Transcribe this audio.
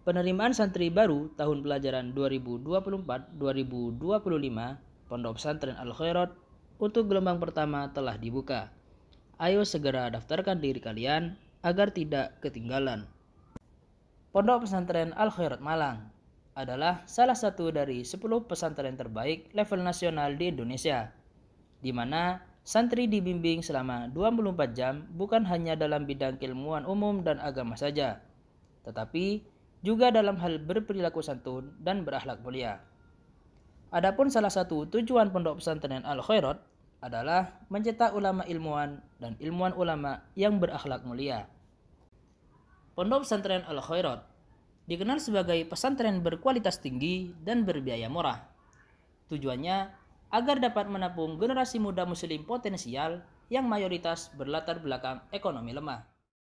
Penerimaan santri baru tahun pelajaran 2024-2025 Pondok Pesantren Al Khairat untuk gelombang pertama telah dibuka. Ayo segera daftarkan diri kalian agar tidak ketinggalan. Pondok Pesantren Al Khairat Malang adalah salah satu dari 10 pesantren terbaik level nasional di Indonesia, di mana santri dibimbing selama 24 jam bukan hanya dalam bidang keilmuan umum dan agama saja, tetapi juga dalam hal berperilaku santun dan berakhlak mulia. Adapun salah satu tujuan pondok pesantren Al Khairat adalah mencetak ulama ilmuwan dan ilmuwan ulama yang berakhlak mulia. Pondok pesantren Al Khairat dikenal sebagai pesantren berkualitas tinggi dan berbiaya murah. Tujuannya agar dapat menampung generasi muda muslim potensial yang mayoritas berlatar belakang ekonomi lemah.